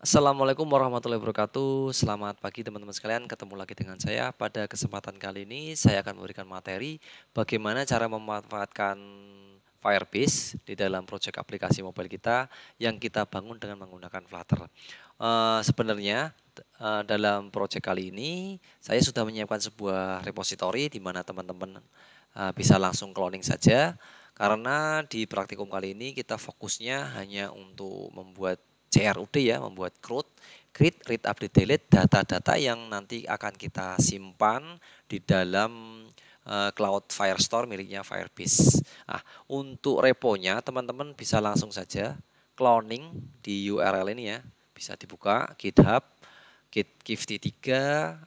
Assalamualaikum warahmatullahi wabarakatuh. Selamat pagi teman-teman sekalian. Ketemu lagi dengan saya pada kesempatan kali ini saya akan memberikan materi bagaimana cara memanfaatkan Firebase di dalam proyek aplikasi mobile kita yang kita bangun dengan menggunakan Flutter. Uh, sebenarnya uh, dalam proyek kali ini saya sudah menyiapkan sebuah repository di mana teman-teman uh, bisa langsung cloning saja karena di praktikum kali ini kita fokusnya hanya untuk membuat CRUD ya, membuat CRUD, create, read, update, delete data-data yang nanti akan kita simpan di dalam uh, cloud Firestore miliknya Firebase. Nah, untuk reponya teman-teman bisa langsung saja cloning di URL ini ya. Bisa dibuka GitHub git 3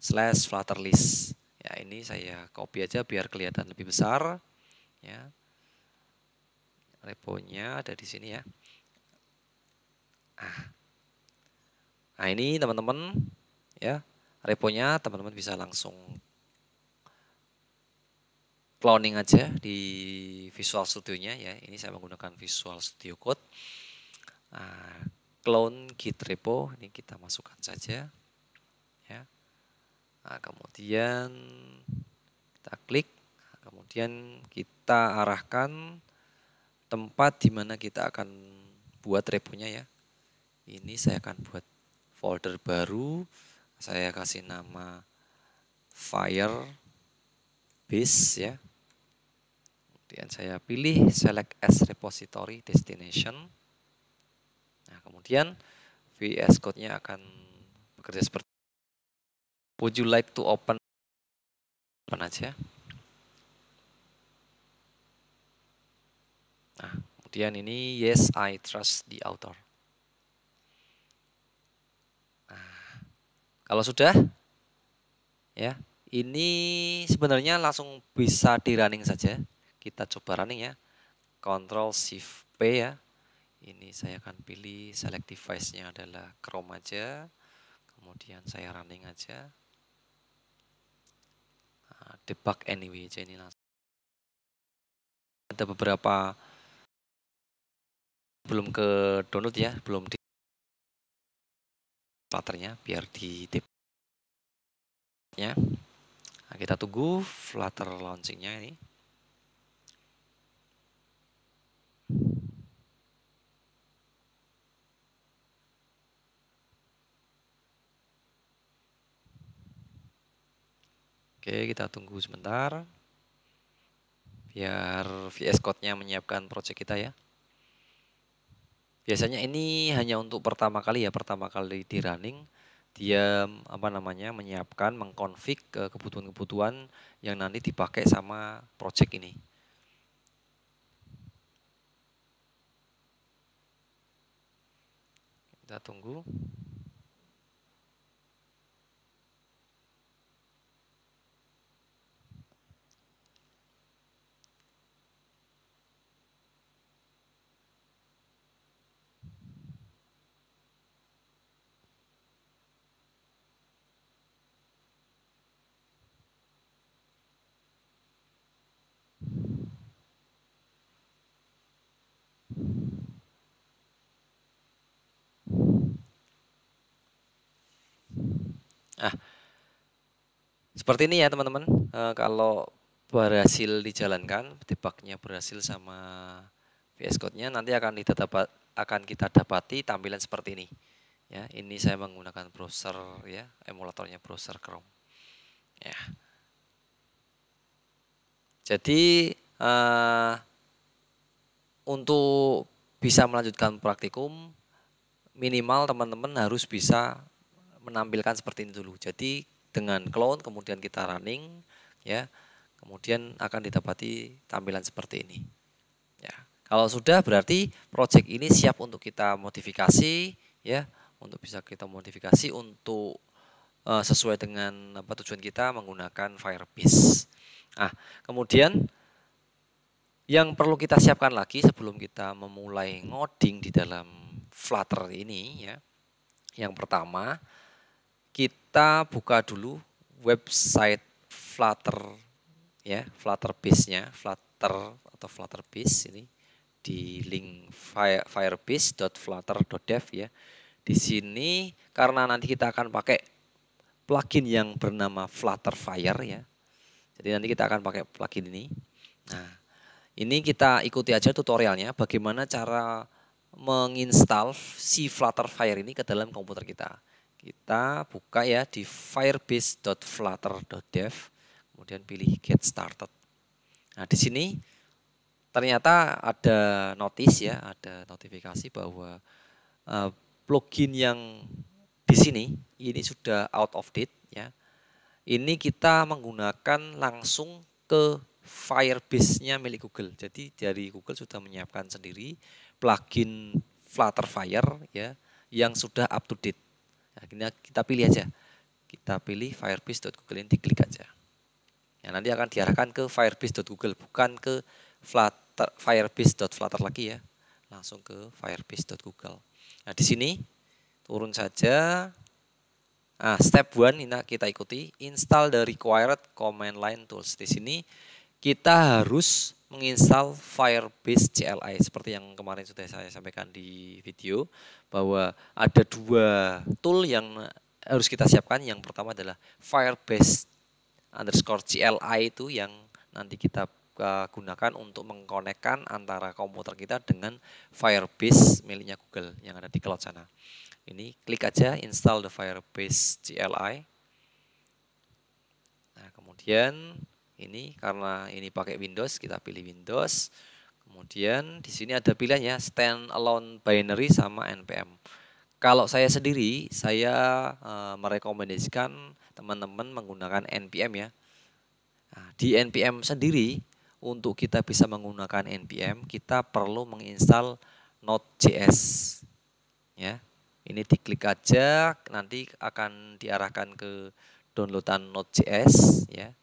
slash flutter list. Ya, ini saya copy aja biar kelihatan lebih besar. Ya. Reponya ada di sini ya. Nah, Nah ini teman-teman ya reponya teman-teman bisa langsung cloning aja di Visual Studio-nya ya. Ini saya menggunakan Visual Studio Code. Nah, clone git repo ini kita masukkan saja ya. Nah, kemudian kita klik, ah, kemudian kita arahkan tempat di mana kita akan buat reponya ya ini saya akan buat folder baru saya kasih nama Fire Base ya kemudian saya pilih select as repository destination nah kemudian VS Code-nya akan bekerja seperti would you like to open open aja nah kemudian ini yes I trust the author Kalau sudah, ya ini sebenarnya langsung bisa di running saja. Kita coba running ya. Control Shift P ya. Ini saya akan pilih select device-nya adalah Chrome aja. Kemudian saya running aja. Nah, debug anyway aja ini langsung. Ada beberapa belum ke download ya, belum di flutternya biar tip ya nah, kita tunggu flutter launchingnya ini Oke, kita tunggu sebentar biar VS Code-nya menyiapkan project kita ya. Biasanya ini hanya untuk pertama kali ya, pertama kali di running dia apa namanya menyiapkan mengkonfig eh, kebutuhan-kebutuhan yang nanti dipakai sama project ini. Kita tunggu. Nah, seperti ini ya teman-teman. uh, kalau berhasil dijalankan, debugnya berhasil sama VS Code-nya, nanti akan didapat akan kita dapati tampilan seperti ini. Ya, ini saya menggunakan browser ya, emulatornya browser Chrome. Ya. Jadi uh, untuk bisa melanjutkan praktikum minimal teman-teman harus bisa menampilkan seperti ini dulu. Jadi dengan clone kemudian kita running ya. Kemudian akan didapati tampilan seperti ini. Ya. Kalau sudah berarti project ini siap untuk kita modifikasi ya, untuk bisa kita modifikasi untuk uh, sesuai dengan apa tujuan kita menggunakan Firebase. Nah, kemudian yang perlu kita siapkan lagi sebelum kita memulai ngoding di dalam Flutter ini ya. Yang pertama, kita buka dulu website Flutter ya, Flutter Base-nya, Flutter atau Flutter Base ini di link fire, firebase.flutter.dev ya. Di sini karena nanti kita akan pakai plugin yang bernama Flutter Fire ya. Jadi nanti kita akan pakai plugin ini. Nah, ini kita ikuti aja tutorialnya bagaimana cara menginstal si Flutter Fire ini ke dalam komputer kita. Kita buka ya di firebase.flutter.dev, kemudian pilih get started. Nah, di sini ternyata ada notice ya, ada notifikasi bahwa uh, plugin yang di sini ini sudah out of date ya. Ini kita menggunakan langsung ke Firebase-nya milik Google. Jadi dari Google sudah menyiapkan sendiri plugin Flutter Fire ya yang sudah up to date akhirnya kita pilih aja kita pilih firebase.google ini diklik aja ya, nanti akan diarahkan ke firebase.google bukan ke flutter firebase.flutter lagi ya langsung ke firebase.google nah di sini turun saja nah, step one ini kita ikuti install the required command line tools di sini kita harus menginstal Firebase CLI seperti yang kemarin sudah saya sampaikan di video bahwa ada dua tool yang harus kita siapkan. Yang pertama adalah Firebase underscore CLI itu yang nanti kita eh, gunakan untuk mengkonekkan antara komputer kita dengan Firebase miliknya Google yang ada di cloud sana. Ini klik aja install the Firebase CLI. Nah, kemudian ini karena ini pakai Windows kita pilih Windows kemudian di sini ada pilihannya stand alone binary sama npm kalau saya sendiri saya uh, merekomendasikan teman-teman menggunakan npm ya nah, di npm sendiri untuk kita bisa menggunakan npm kita perlu menginstal node.js ya ini diklik aja nanti akan diarahkan ke downloadan node.js ya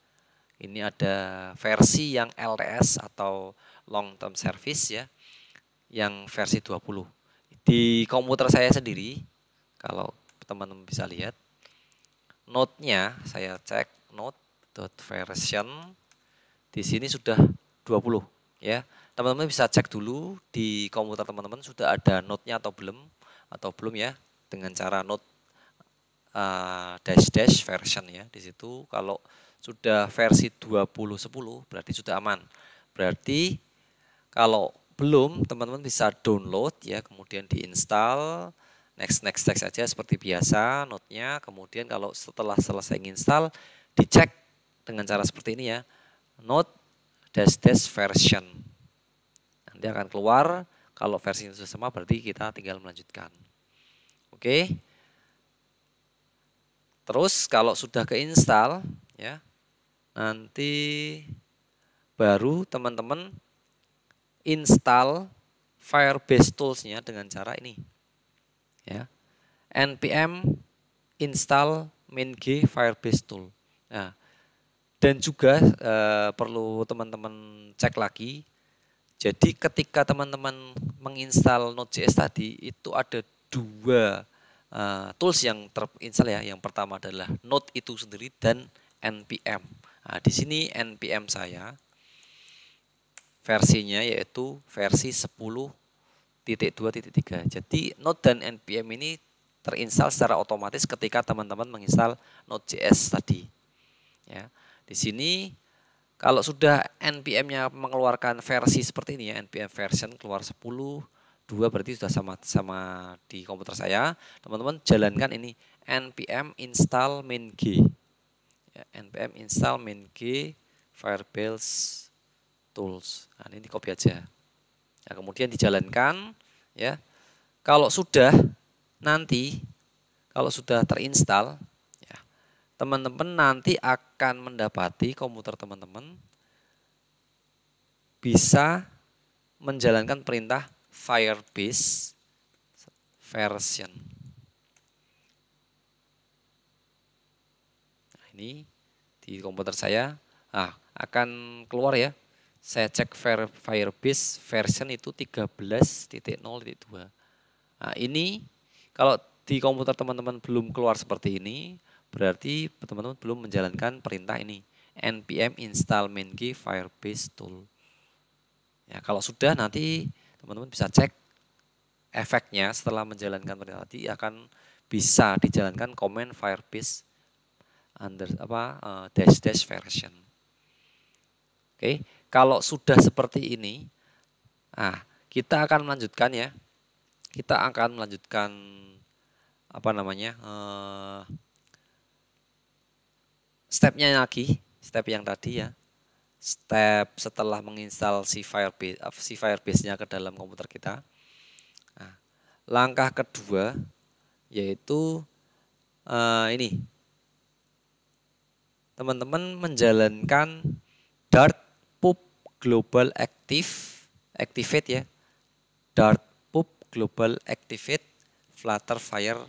ini ada versi yang LTS atau long term service ya yang versi 20. Di komputer saya sendiri kalau teman-teman bisa lihat note-nya saya cek note.version di sini sudah 20 ya. Teman-teman bisa cek dulu di komputer teman-teman sudah ada note-nya atau belum atau belum ya dengan cara note uh, ah, dash dash version ya di situ kalau sudah versi 2010 berarti sudah aman. Berarti kalau belum teman-teman bisa download ya kemudian diinstal next next next aja seperti biasa nya kemudian kalau setelah selesai install dicek dengan cara seperti ini ya note dash dash version nanti akan keluar kalau versi sudah sama berarti kita tinggal melanjutkan oke terus kalau sudah keinstall ya Nanti baru teman-teman install Firebase Tools-nya dengan cara ini. Ya. npm install main-g Firebase Tool. Nah, dan juga e, perlu teman-teman cek lagi. Jadi ketika teman-teman menginstal Node.js tadi itu ada dua e, tools yang terinstall ya. Yang pertama adalah Node itu sendiri dan npm. Nah, di sini NPM saya versinya yaitu versi 10.2.3. Jadi Node dan NPM ini terinstal secara otomatis ketika teman-teman menginstal Node.js tadi. Ya. Di sini kalau sudah npm-nya mengeluarkan versi seperti ini ya, npm version keluar 10, 2 berarti sudah sama sama di komputer saya. Teman-teman jalankan ini npm install main g. Ya, npm install min g firebase tools. Nah, ini copy aja. Nah, kemudian dijalankan ya. Kalau sudah nanti kalau sudah terinstall ya, teman-teman nanti akan mendapati komputer teman-teman bisa menjalankan perintah Firebase version. ini di komputer saya ah, akan keluar ya. Saya cek Firebase version itu 13.0.2. Nah, ini kalau di komputer teman-teman belum keluar seperti ini, berarti teman-teman belum menjalankan perintah ini. npm install main-key firebase tool. Ya, kalau sudah nanti teman-teman bisa cek efeknya setelah menjalankan perintah tadi akan bisa dijalankan command firebase under apa uh, dash dash version. Oke, okay. kalau sudah seperti ini, ah kita akan melanjutkan ya. Kita akan melanjutkan apa namanya uh, stepnya lagi, step yang tadi ya. Step setelah menginstal si Firebase, si Firebase-nya ke dalam komputer kita. Nah, langkah kedua yaitu uh, ini teman-teman menjalankan Dart Pub Global Active Activate ya. Dart Pub Global Activate Flutter Fire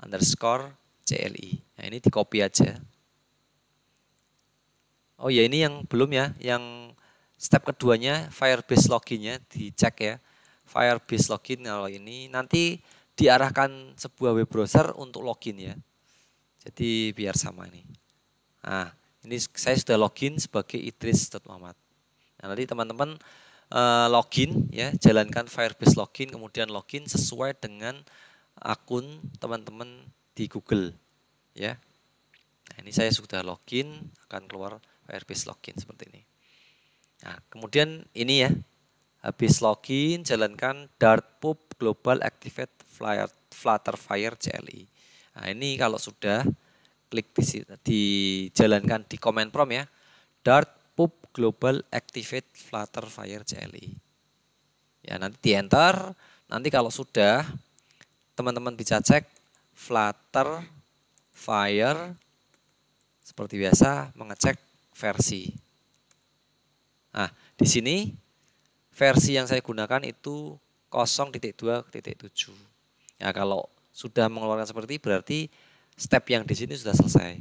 underscore CLI. Nah, ini di copy aja. Oh ya ini yang belum ya, yang step keduanya Firebase loginnya dicek ya. Firebase login kalau ini nanti diarahkan sebuah web browser untuk login ya. Jadi biar sama ini. Nah, ini saya sudah login sebagai Idris Muhammad. Nah, nanti teman-teman eh, login ya, jalankan Firebase login, kemudian login sesuai dengan akun teman-teman di Google ya. Nah, ini saya sudah login, akan keluar Firebase login seperti ini. Nah, kemudian ini ya, habis login jalankan Dart Pub Global Activate Flutter Fire CLI. Nah, ini kalau sudah klik di, dijalankan di command prompt ya. Dart pub global activate flutter fire CLI. Ya, nanti di enter, nanti kalau sudah teman-teman bisa cek flutter fire seperti biasa mengecek versi. Nah, di sini versi yang saya gunakan itu 0.2.7. Ya, kalau sudah mengeluarkan seperti berarti step yang di sini sudah selesai.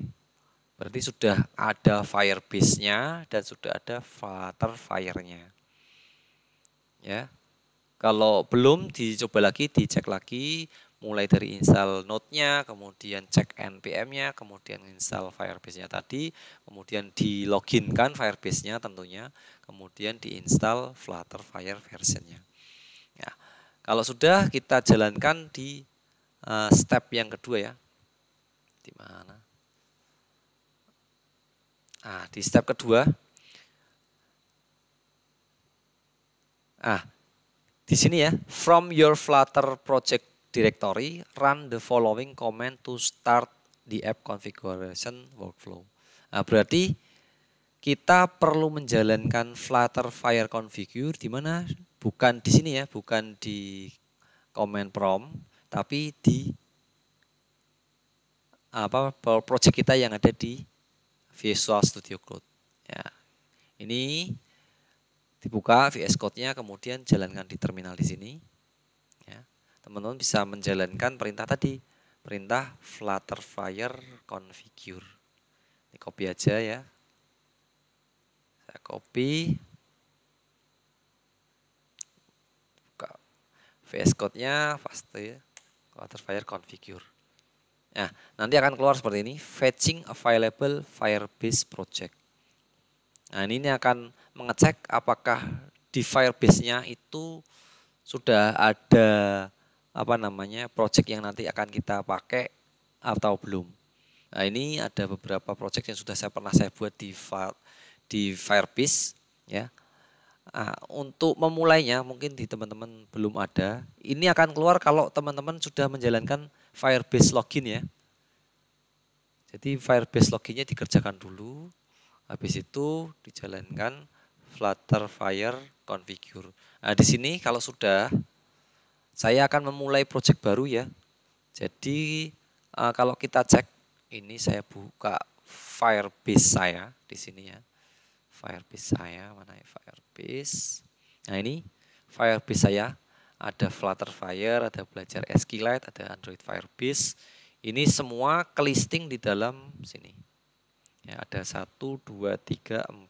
Berarti sudah ada firebase-nya dan sudah ada Flutter fire-nya. Ya. Kalau belum dicoba lagi, dicek lagi mulai dari install node-nya, kemudian cek npm-nya, kemudian install Firebase-nya tadi, kemudian di loginkan Firebase-nya tentunya, kemudian diinstal Flutter Fire version-nya. Ya. Kalau sudah kita jalankan di uh, step yang kedua ya, di mana? Ah, di step kedua. Ah, di sini ya, from your Flutter project directory, run the following command to start the app configuration workflow. Nah, berarti kita perlu menjalankan Flutter Fire Configure di mana bukan di sini ya, bukan di command prompt, tapi di apa project kita yang ada di Visual Studio Code. Ya. Ini dibuka VS Code-nya kemudian jalankan di terminal di sini. Ya. Teman-teman bisa menjalankan perintah tadi, perintah Flutter Fire configure. Ini copy aja ya. Saya copy. Buka VS Code-nya pasti Fire configure. Nah, nanti akan keluar seperti ini, fetching available Firebase project. Nah, ini akan mengecek apakah di Firebase-nya itu sudah ada apa namanya project yang nanti akan kita pakai atau belum. Nah, ini ada beberapa project yang sudah saya pernah saya buat di di Firebase ya. Nah, untuk memulainya mungkin di teman-teman belum ada. Ini akan keluar kalau teman-teman sudah menjalankan Firebase login ya. Jadi Firebase loginnya dikerjakan dulu, habis itu dijalankan Flutter Fire Configure. Nah, di sini kalau sudah, saya akan memulai project baru ya. Jadi eh, kalau kita cek, ini saya buka Firebase saya di sini ya. Firebase saya, mana ya Firebase? Nah ini Firebase saya ada Flutter Fire, ada belajar SQLite, ada Android Firebase. Ini semua kelisting di dalam sini. Ya, ada 1, 2, 3, 4, 5, 6.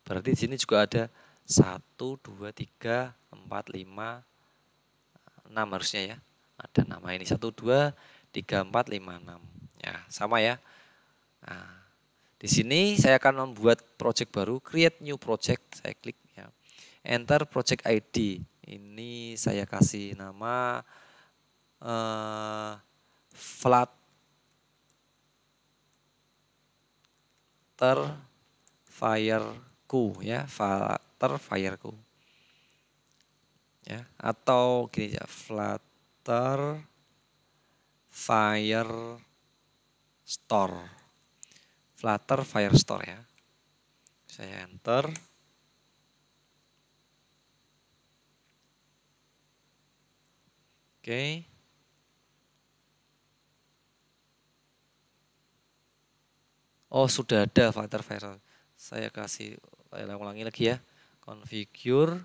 Berarti di sini juga ada 1, 2, 3, 4, 5, 6 harusnya ya. Ada nama ini 1, 2, 3, 4, 5, 6. Ya, sama ya. Nah, di sini saya akan membuat project baru, create new project. Saya klik ya. Enter project ID. Ini saya kasih nama uh, eh, flat ter fireku ya flutter fireku ya atau gini ya flutter fire store flutter fire store ya saya enter Okay. Oh sudah ada filter viral. Saya kasih eh, saya ulangi lagi ya. Configure.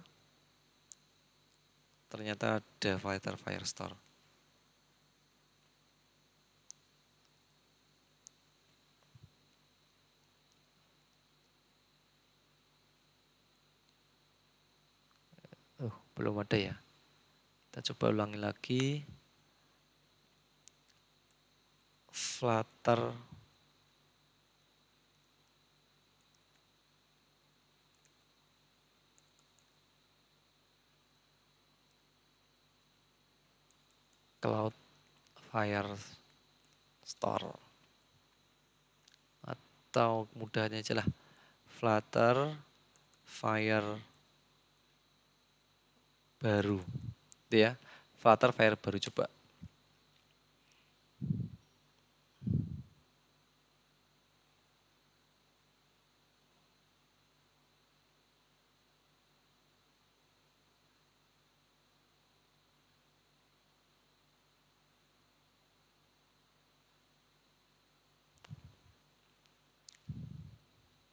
Ternyata ada filter Firestore. Eh, oh, belum ada ya. Kita coba ulangi lagi. Flutter Cloud Fire Store atau mudahnya aja lah Flutter Fire baru gitu ya. Flutter Fire baru coba.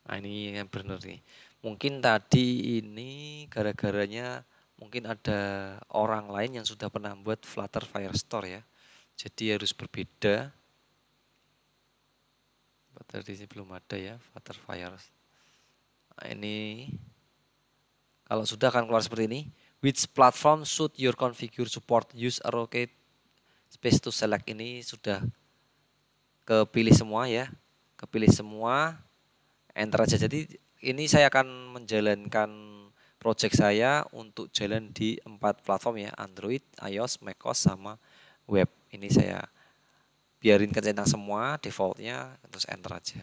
Nah, ini yang benar nih. Mungkin tadi ini gara-garanya mungkin ada orang lain yang sudah pernah buat Flutter Firestore ya. Jadi harus berbeda. Flutter di sini belum ada ya, Flutter Fire. Nah, ini kalau sudah akan keluar seperti ini. Which platform should your configure support use rocket space to select ini sudah kepilih semua ya. Kepilih semua, enter aja. Jadi ini saya akan menjalankan project saya untuk jalan di empat platform ya Android, iOS, macOS sama web. Ini saya biarin kecentang semua defaultnya terus enter aja.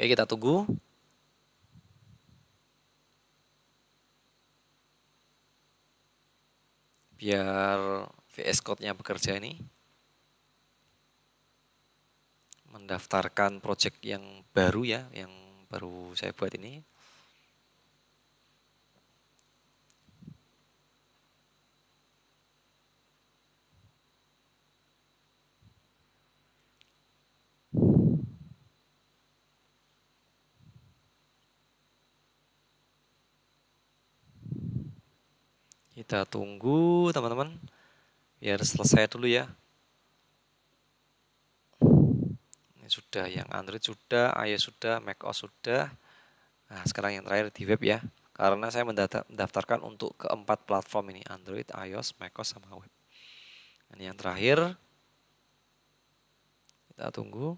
Oke, kita tunggu biar VS Code-nya bekerja ini mendaftarkan project yang baru ya, yang baru saya buat ini Kita tunggu teman-teman biar ya, selesai dulu ya. Ini sudah yang Android sudah, iOS sudah, macOS sudah. Nah, sekarang yang terakhir di web ya. Karena saya mendaftarkan untuk keempat platform ini Android, iOS, macOS sama web. Ini yang terakhir. Kita tunggu.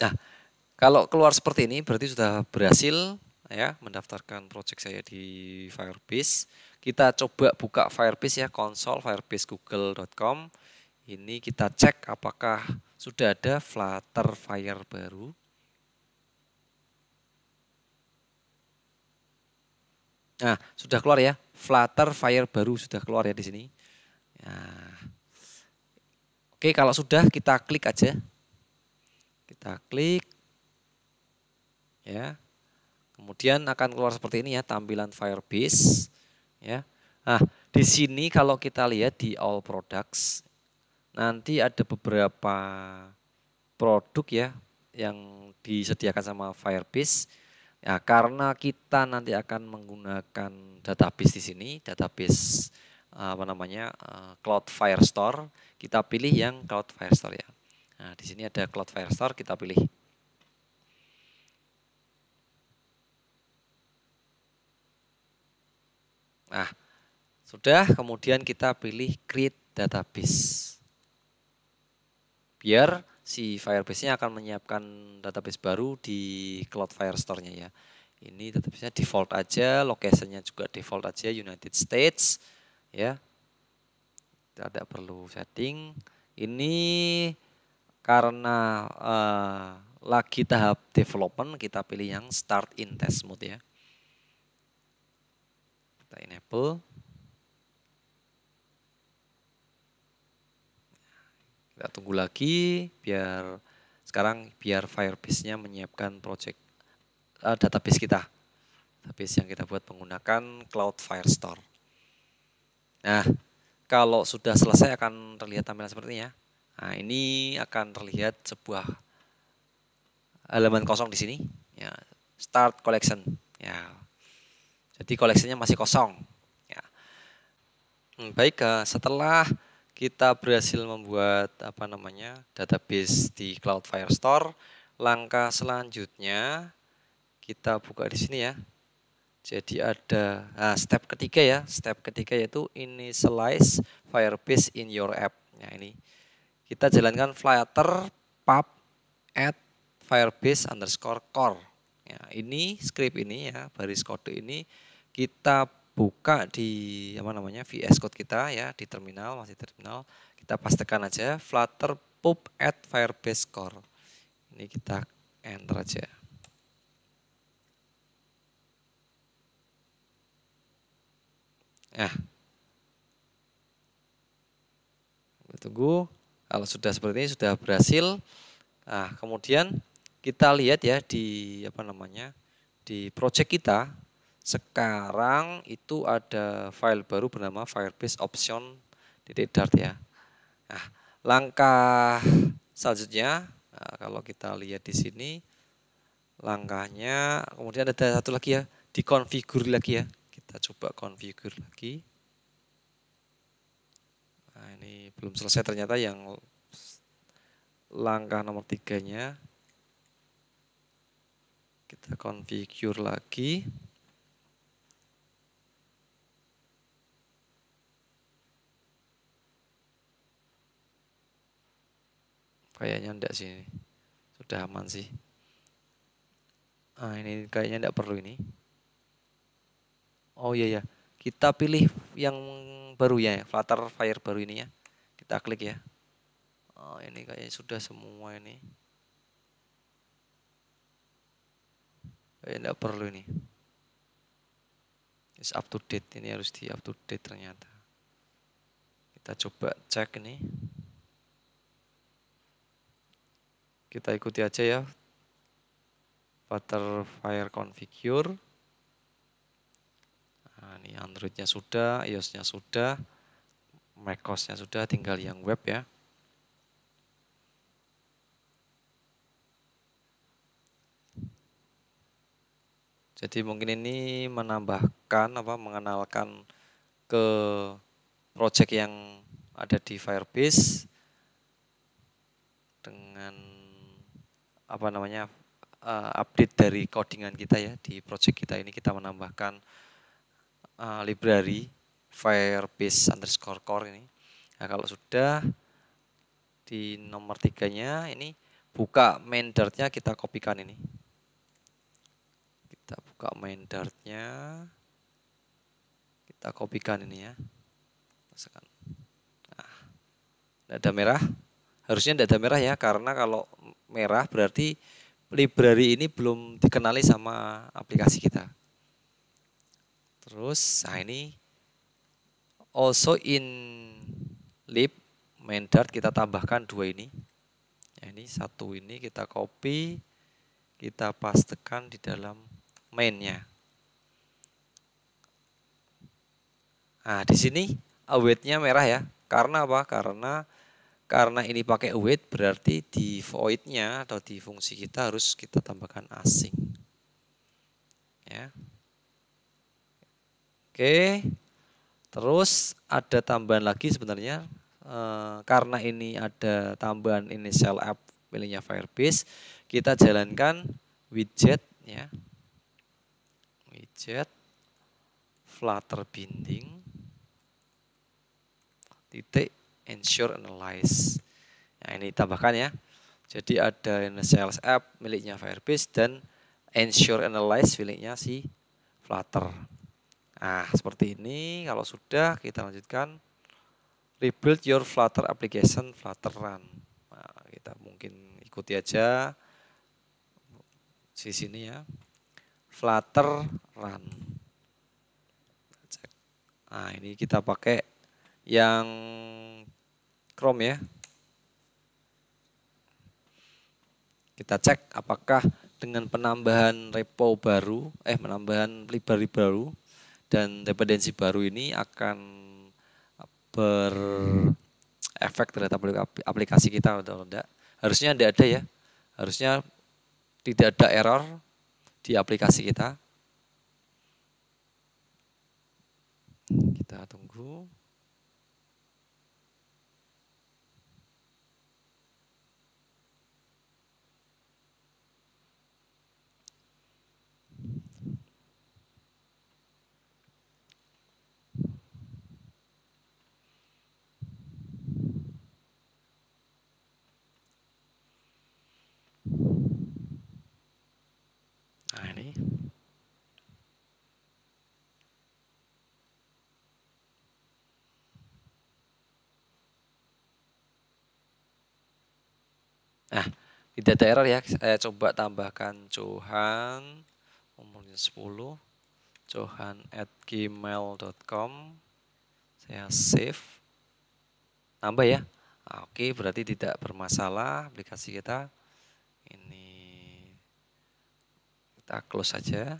Nah, kalau keluar seperti ini berarti sudah berhasil ya mendaftarkan project saya di Firebase. Kita coba buka Firebase ya konsol Google.com. Ini kita cek apakah sudah ada Flutter Fire baru. Nah, sudah keluar ya. Flutter Fire baru sudah keluar ya di sini. Nah. Oke, kalau sudah kita klik aja. Kita klik. Ya. Kemudian akan keluar seperti ini ya tampilan Firebase ya. Nah, di sini kalau kita lihat di all products nanti ada beberapa produk ya yang disediakan sama Firebase. Ya, karena kita nanti akan menggunakan database di sini, database apa namanya? Eh, Cloud Firestore, kita pilih yang Cloud Firestore ya. Nah, di sini ada Cloud Firestore, kita pilih. Nah, sudah, kemudian kita pilih create database. Biar si Firebase-nya akan menyiapkan database baru di Cloud Firestore-nya ya. Ini database-nya default aja, location-nya juga default aja United States ya. Tidak perlu setting. Ini karena uh, lagi tahap development kita pilih yang start in test mode ya. Kita enable. Kita tunggu lagi biar sekarang biar Firebase-nya menyiapkan project uh, database kita. Database yang kita buat menggunakan Cloud Firestore. Nah, kalau sudah selesai akan terlihat tampilan seperti ini ya. Nah, ini akan terlihat sebuah elemen kosong di sini, ya, start collection. Ya. Jadi koleksinya masih kosong. Ya. Hmm, baik, eh, setelah kita berhasil membuat apa namanya database di Cloud Firestore, langkah selanjutnya kita buka di sini ya. Jadi ada nah, step ketiga ya, step ketiga yaitu initialize Firebase in your app. Ya, ini kita jalankan flutter pub add firebase underscore core. Ya, ini script ini ya, baris kode ini kita buka di apa namanya VS Code kita ya di terminal masih terminal kita pastikan aja flutter pub add firebase core ini kita enter aja nah kita tunggu kalau sudah seperti ini sudah berhasil. Nah, kemudian kita lihat ya di apa namanya? di project kita sekarang itu ada file baru bernama Firebase option titik dart ya. Nah, langkah selanjutnya nah, kalau kita lihat di sini langkahnya kemudian ada satu lagi ya dikonfigur lagi ya kita coba konfigur lagi Nah ini belum selesai ternyata yang langkah nomor tiganya. Kita configure lagi. Kayaknya enggak sih Sudah aman sih. nah ini kayaknya enggak perlu ini. Oh iya ya. Kita pilih yang baru ya, Flutter Fire baru ini ya. Kita klik ya. Oh, ini kayaknya sudah semua ini. Kayaknya enggak perlu ini. Is up to date ini harus di up to date ternyata. Kita coba cek ini. Kita ikuti aja ya. Fire configure ini Androidnya sudah, iOSnya sudah, macos sudah, tinggal yang web ya. Jadi mungkin ini menambahkan apa mengenalkan ke project yang ada di Firebase dengan apa namanya eh, update dari codingan kita ya di project kita ini kita menambahkan uh, library Firebase underscore core ini. Nah, kalau sudah di nomor tiganya ini buka main dartnya kita kopikan ini. Kita buka main dartnya, kita kopikan ini ya. Masukkan. Nah, dada merah, harusnya ada merah ya karena kalau merah berarti library ini belum dikenali sama aplikasi kita. Terus nah ini also in lip main dart kita tambahkan dua ini. Nah, ini satu ini kita copy, kita pastekan di dalam mainnya. Nah, di sini awetnya merah ya. Karena apa? Karena karena ini pakai await berarti di voidnya atau di fungsi kita harus kita tambahkan asing. Ya. Oke. Terus ada tambahan lagi sebenarnya e, karena ini ada tambahan initial app miliknya Firebase, kita jalankan widget ya. Widget Flutter binding titik ensure analyze. Nah, ini tambahkan ya. Jadi ada initial app miliknya Firebase dan ensure analyze miliknya si Flutter. Nah, seperti ini. Kalau sudah, kita lanjutkan. Rebuild your Flutter application Flutter Run. Nah, kita mungkin ikuti aja di sini ya. Flutter Run. Nah, ini kita pakai yang Chrome ya. Kita cek apakah dengan penambahan repo baru, eh penambahan library baru, dan dependensi baru ini akan berefek terhadap aplikasi kita atau tidak. Harusnya tidak ada ya. Harusnya tidak ada error di aplikasi kita. Kita tunggu. Nah, tidak ada error ya. Saya coba tambahkan Johan umurnya 10 johan at gmail.com saya save tambah ya nah, oke berarti tidak bermasalah aplikasi kita ini kita close saja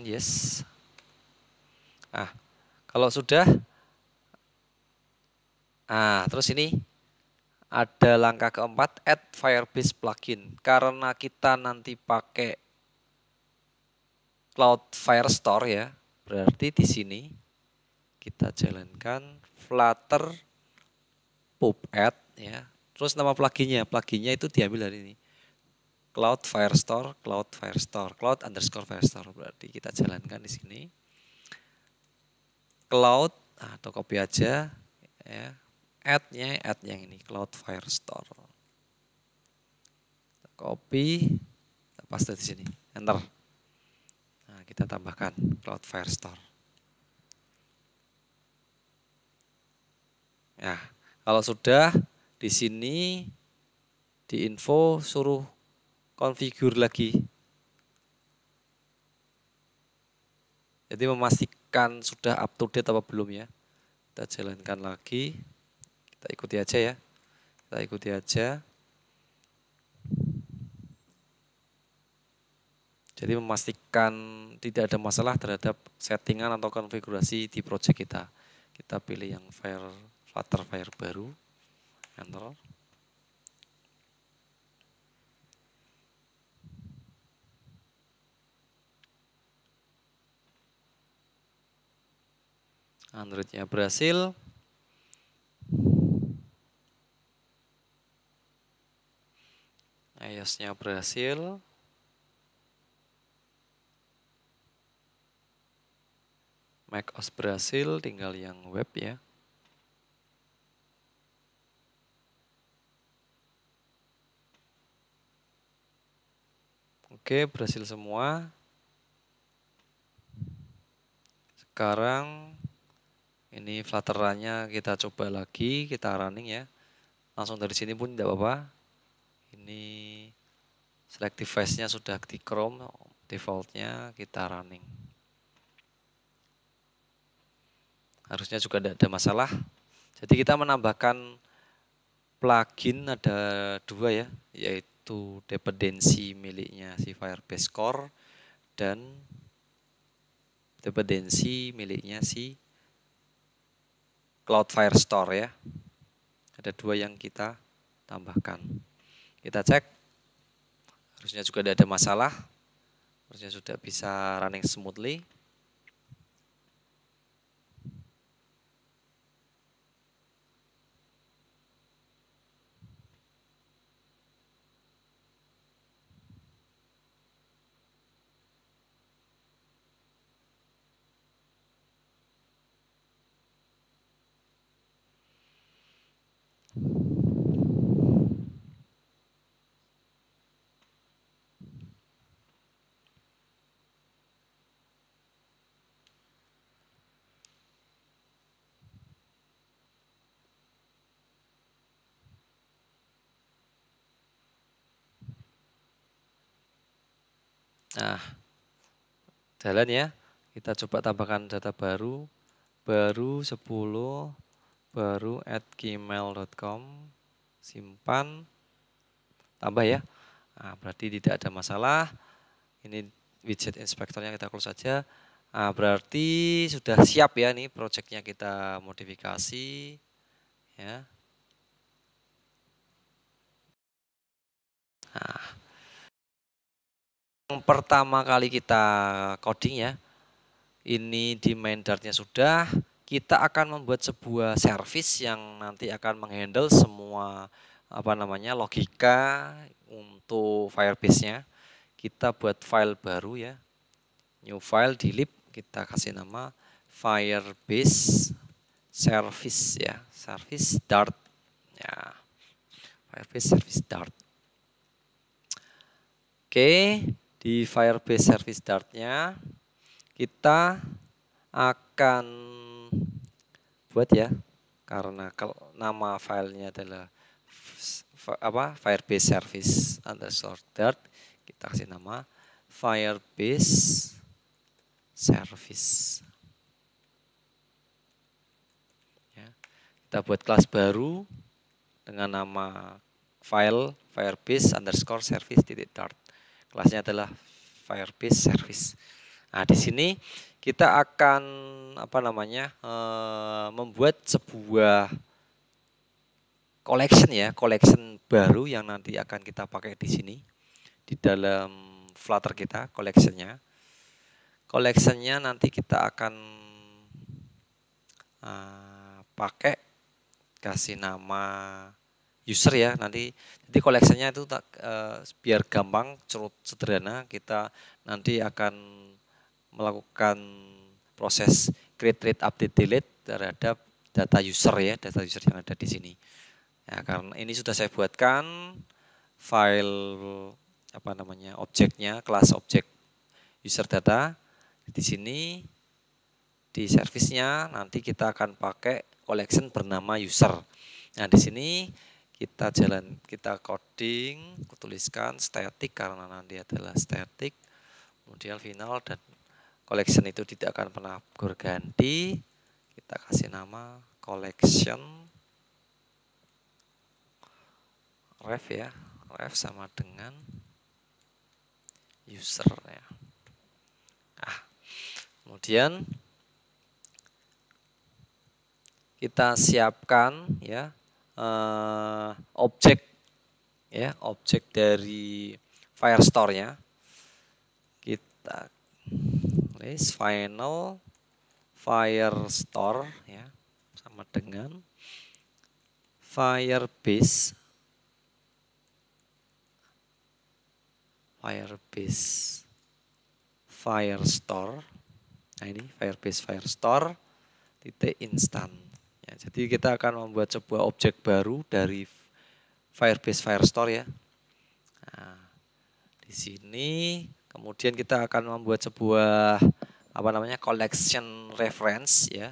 yes ah kalau sudah, nah terus ini ada langkah keempat, add Firebase plugin. Karena kita nanti pakai Cloud Firestore ya, berarti di sini kita jalankan Flutter pub add ya. Terus nama pluginnya, pluginnya itu diambil dari ini. Cloud Firestore, Cloud Firestore, Cloud underscore Firestore. Berarti kita jalankan di sini cloud atau nah, copy aja ya add-nya add yang ini cloud firestore kita copy kita paste di sini enter nah, kita tambahkan cloud firestore ya kalau sudah di sini di info suruh konfigur lagi jadi memastikan cekkan sudah up to date apa belum ya. Kita jalankan lagi. Kita ikuti aja ya. Kita ikuti aja. Jadi memastikan tidak ada masalah terhadap settingan atau konfigurasi di project kita. Kita pilih yang Fire Flutter Fire baru. Enter. Androidnya berhasil. iOS-nya berhasil. macOS berhasil, tinggal yang web ya. Oke, berhasil semua. Sekarang ini flutterannya kita coba lagi, kita running ya. Langsung dari sini pun tidak apa-apa. Ini selective face nya sudah di Chrome, defaultnya kita running. Harusnya juga tidak ada masalah. Jadi kita menambahkan plugin ada dua ya, yaitu dependensi miliknya si Firebase Core dan dependensi miliknya si Cloud Store ya. Ada dua yang kita tambahkan. Kita cek. Harusnya juga tidak ada masalah. Harusnya sudah bisa running smoothly. Nah, jalan ya. Kita coba tambahkan data baru. Baru 10, baru at gmail.com. Simpan. Tambah ya. Nah, berarti tidak ada masalah. Ini widget inspektornya kita close saja. Nah, berarti sudah siap ya nih projectnya kita modifikasi. Ya. Nah, pertama kali kita coding ya, ini di main dartnya sudah, kita akan membuat sebuah service yang nanti akan menghandle semua apa namanya logika untuk Firebase-nya. Kita buat file baru ya, new file di lib, kita kasih nama Firebase service ya, service dart ya, Firebase service dart. Oke, di Firebase Service Dart-nya kita akan buat ya karena nama filenya adalah apa Firebase Service underscore Dart kita kasih nama Firebase Service ya, kita buat kelas baru dengan nama file Firebase underscore Service titik Dart kelasnya adalah Firebase Service. Nah, di sini kita akan apa namanya e, membuat sebuah collection ya, collection baru yang nanti akan kita pakai di sini di dalam Flutter kita collectionnya. Collectionnya nanti kita akan e, pakai kasih nama user ya nanti jadi koleksinya itu tak uh, biar gampang cerut sederhana kita nanti akan melakukan proses create read update delete terhadap data user ya data user yang ada di sini ya karena ini sudah saya buatkan file apa namanya objeknya kelas objek user data di sini di servicenya nanti kita akan pakai collection bernama user. Nah, di sini kita jalan kita coding kutuliskan static karena nanti adalah static kemudian final dan collection itu tidak akan pernah berganti kita kasih nama collection ref ya ref sama dengan user ya ah kemudian kita siapkan ya uh, objek ya objek dari Firestore-nya. Kita list final Firestore ya sama dengan Firebase Firebase Firestore. Nah ini Firebase Firestore titik instan. Ya, jadi kita akan membuat sebuah objek baru dari Firebase Firestore ya. Nah, di sini kemudian kita akan membuat sebuah apa namanya collection reference ya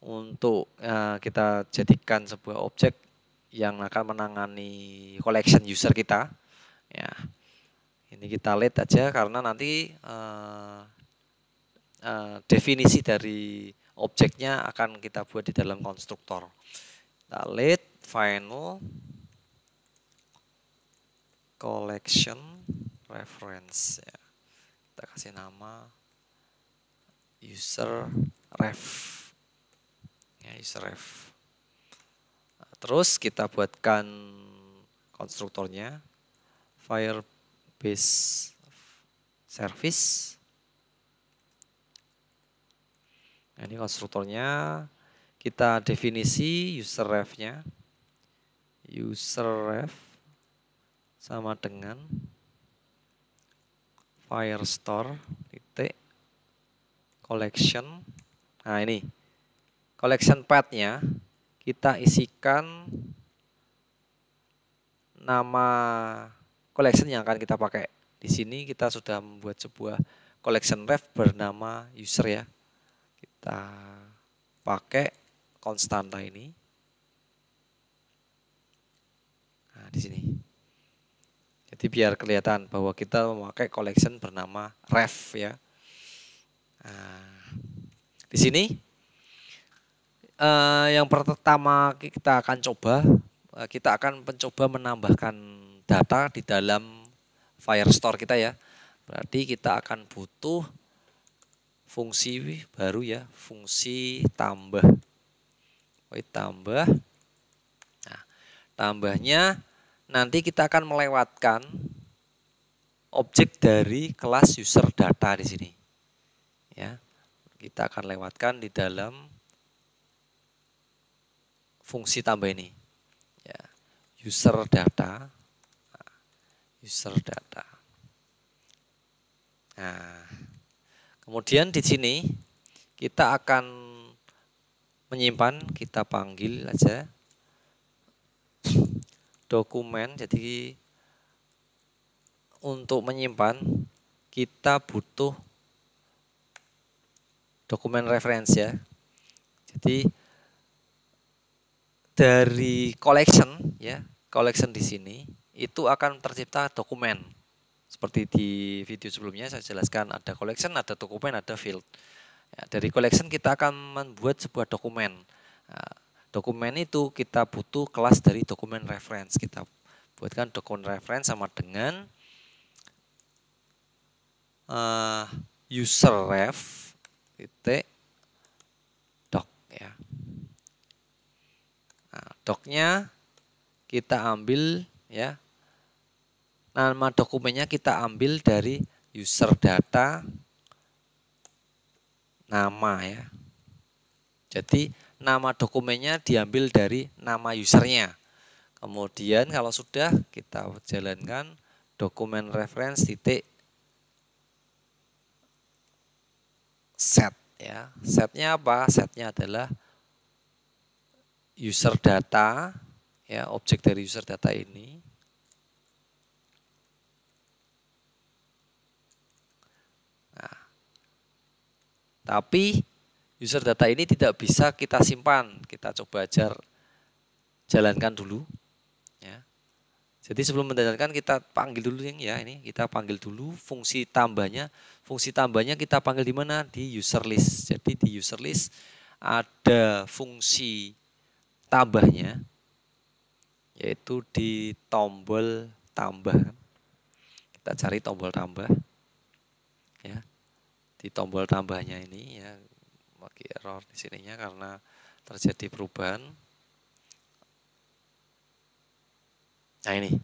untuk uh, kita jadikan sebuah objek yang akan menangani collection user kita ya ini kita lihat aja karena nanti uh, uh, definisi dari objeknya akan kita buat di dalam konstruktor. Kita final collection reference ya. Kita kasih nama user ref. Ya, user ref. Nah, terus kita buatkan konstruktornya firebase service Nah, ini konstruktornya. Kita definisi user ref-nya. User ref sama dengan firestore titik collection. Nah, ini collection path-nya kita isikan nama collection yang akan kita pakai. Di sini kita sudah membuat sebuah collection ref bernama user ya. Kita pakai konstanta ini. Nah, di sini. Jadi biar kelihatan bahwa kita memakai collection bernama ref ya. Nah, di sini eh, yang pertama kita akan coba eh, kita akan mencoba menambahkan data di dalam Firestore kita ya. Berarti kita akan butuh fungsi baru ya, fungsi tambah. Oke, tambah. Nah, tambahnya nanti kita akan melewatkan objek dari kelas user data di sini. Ya. Kita akan lewatkan di dalam fungsi tambah ini. Ya. User data nah, user data. Nah, Kemudian di sini kita akan menyimpan, kita panggil aja dokumen. Jadi untuk menyimpan kita butuh dokumen referensi ya. Jadi dari collection ya, collection di sini itu akan tercipta dokumen. Seperti di video sebelumnya saya jelaskan ada collection, ada dokumen, ada field. Ya, dari collection kita akan membuat sebuah dokumen. Ya, dokumen itu kita butuh kelas dari dokumen reference. Kita buatkan dokumen reference sama dengan uh, user ref titik doc ya. Nah, docnya kita ambil ya Nama dokumennya kita ambil dari user data nama ya. Jadi nama dokumennya diambil dari nama usernya. Kemudian kalau sudah kita jalankan dokumen reference titik set ya. Setnya apa? Setnya adalah user data ya, objek dari user data ini Tapi user data ini tidak bisa kita simpan. Kita coba ajar jalankan dulu. Ya. Jadi sebelum menjalankan kita panggil dulu yang ya ini kita panggil dulu fungsi tambahnya. Fungsi tambahnya kita panggil di mana? Di user list. Jadi di user list ada fungsi tambahnya yaitu di tombol tambah. Kita cari tombol tambah. Ya di tombol tambahnya ini ya maki error di sininya karena terjadi perubahan. Nah ini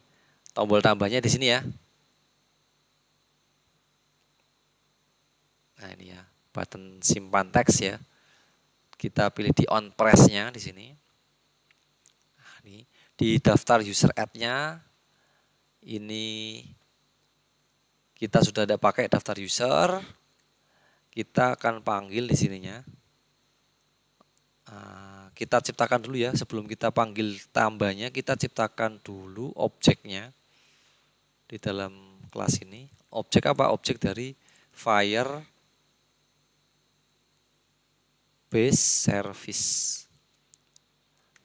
tombol tambahnya di sini ya. Nah ini ya button simpan teks ya. Kita pilih di on press-nya di sini. Nah, ini di daftar user app-nya ini kita sudah ada pakai daftar user kita akan panggil di sininya. Ah, kita ciptakan dulu ya, sebelum kita panggil tambahnya, kita ciptakan dulu objeknya di dalam kelas ini. Objek apa? Objek dari fire base service.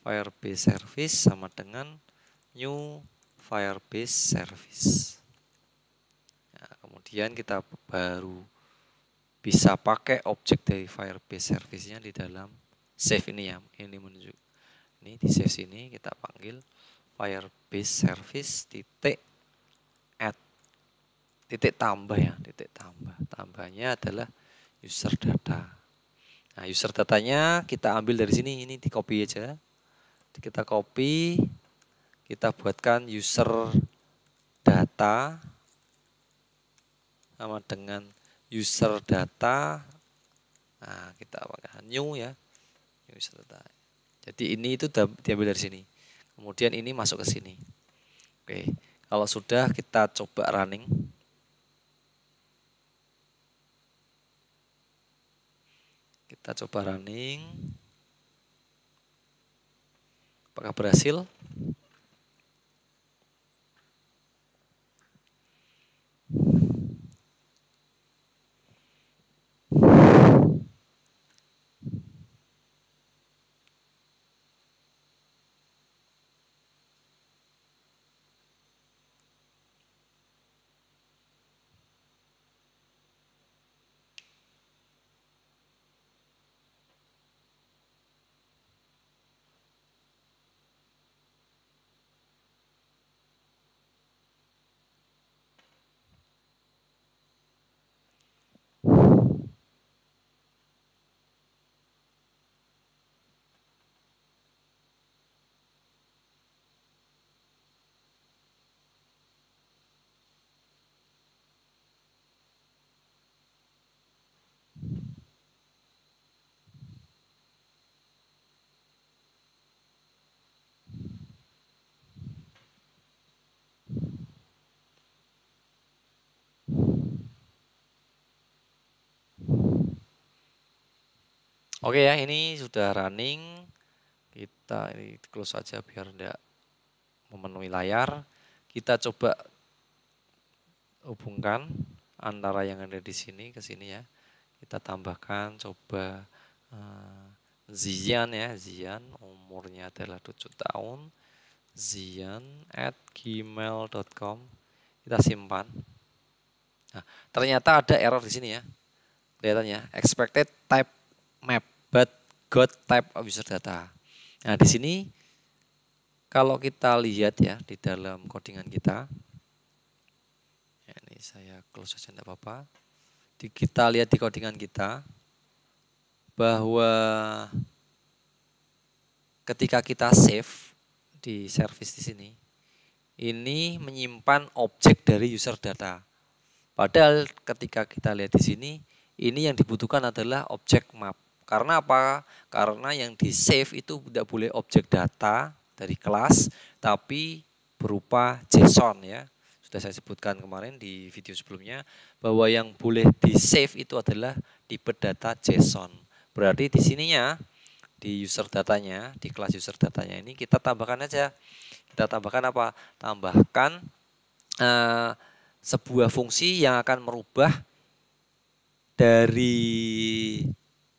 Firebase service sama dengan new Firebase service. Nah, kemudian kita baru bisa pakai objek dari Firebase service di dalam save ini ya. Ini menunjuk ini di save sini kita panggil Firebase service titik add titik tambah ya, titik tambah. Tambahnya adalah user data. Nah, user datanya kita ambil dari sini, ini di copy aja. Kita copy, kita buatkan user data sama dengan user data. Nah, kita pakai new ya. User data. Jadi ini itu diambil dari sini. Kemudian ini masuk ke sini. Oke. Kalau sudah kita coba running. Kita coba running. Apakah berhasil? Oke ya, ini sudah running. Kita ini close saja biar tidak memenuhi layar. Kita coba hubungkan antara yang ada di sini ke sini ya. Kita tambahkan coba uh, Zian ya, Zian umurnya adalah 7 tahun. Zian at gmail.com kita simpan. Nah, ternyata ada error di sini ya. Kelihatannya expected type map but got type of user data. Nah, di sini kalau kita lihat ya di dalam codingan kita, ini saya close saja tidak apa-apa. Kita lihat di codingan kita bahwa ketika kita save di service di sini, ini menyimpan objek dari user data. Padahal ketika kita lihat di sini, ini yang dibutuhkan adalah objek map. Karena apa? Karena yang di save itu tidak boleh objek data dari kelas, tapi berupa JSON ya. Sudah saya sebutkan kemarin di video sebelumnya bahwa yang boleh di save itu adalah tipe data JSON. Berarti di sininya di user datanya, di kelas user datanya ini kita tambahkan aja. Kita tambahkan apa? Tambahkan uh, sebuah fungsi yang akan merubah dari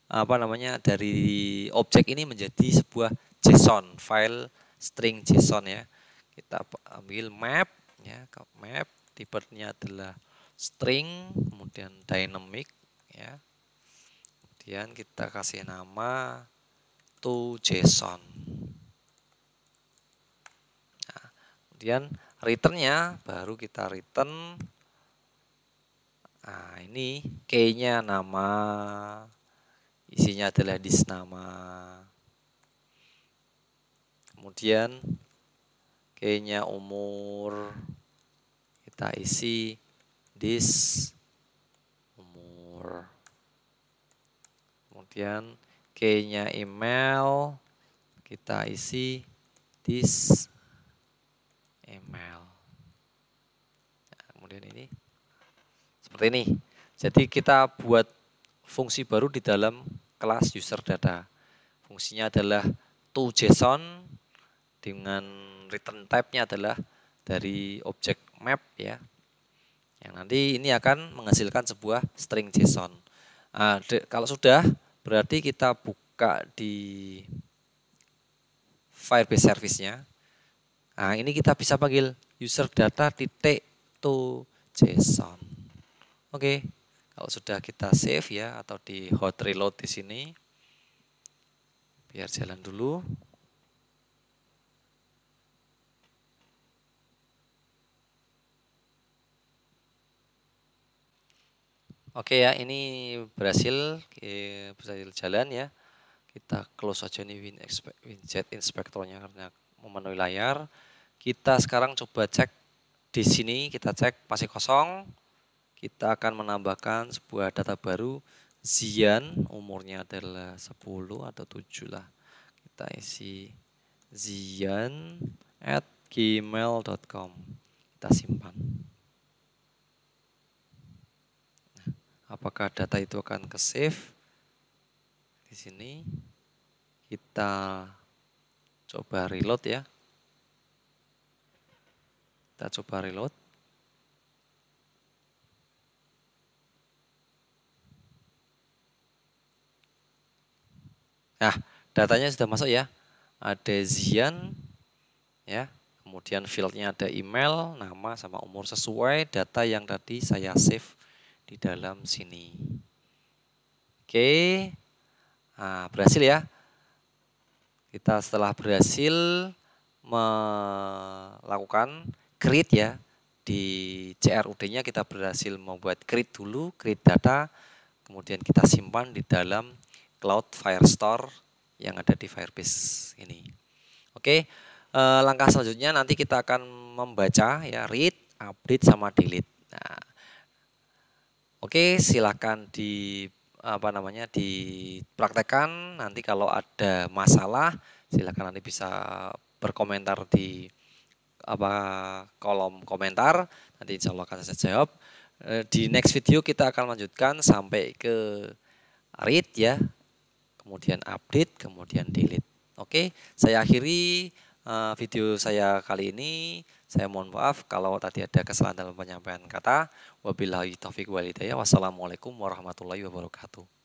apa namanya dari objek ini menjadi sebuah JSON file string JSON ya kita ambil map ya map tipe-nya adalah string kemudian dynamic ya kemudian kita kasih nama to JSON nah, kemudian returnnya baru kita return nah ini key-nya nama Isinya adalah nama Kemudian kayaknya umur kita isi dis umur. Kemudian kayaknya email kita isi dis email. Nah, kemudian ini seperti ini. Jadi kita buat fungsi baru di dalam kelas user data. Fungsinya adalah to JSON dengan return type-nya adalah dari objek map ya. Yang nanti ini akan menghasilkan sebuah string JSON. Nah, kalau sudah berarti kita buka di Firebase service-nya. Nah, ini kita bisa panggil user data titik to JSON. Oke. Okay. Kalau sudah kita save ya atau di hot reload di sini. Biar jalan dulu. Oke ya, ini berhasil berhasil jalan ya. Kita close aja nih Win WinJet inspektornya karena memenuhi layar. Kita sekarang coba cek di sini, kita cek masih kosong kita akan menambahkan sebuah data baru Zian umurnya adalah 10 atau 7 lah kita isi zian at gmail.com kita simpan nah, apakah data itu akan ke save di sini kita coba reload ya kita coba reload Nah, datanya sudah masuk ya. Ada Zian, ya. Kemudian fieldnya ada email, nama sama umur sesuai data yang tadi saya save di dalam sini. Oke, nah, berhasil ya. Kita setelah berhasil melakukan create ya di CRUD-nya kita berhasil membuat create dulu, create data, kemudian kita simpan di dalam Cloud Firestore yang ada di Firebase ini. Oke, eh, langkah selanjutnya nanti kita akan membaca ya read, update sama delete. Nah, oke, silahkan di apa namanya dipraktekkan. Nanti kalau ada masalah silahkan nanti bisa berkomentar di apa kolom komentar. Nanti insya Allah akan saya jawab. Eh, di next video kita akan lanjutkan sampai ke read ya kemudian update, kemudian delete. Oke, saya akhiri eh, video saya kali ini. Saya mohon maaf kalau tadi ada kesalahan dalam penyampaian kata. Wabillahi taufiq walidaya. Wassalamualaikum warahmatullahi wabarakatuh.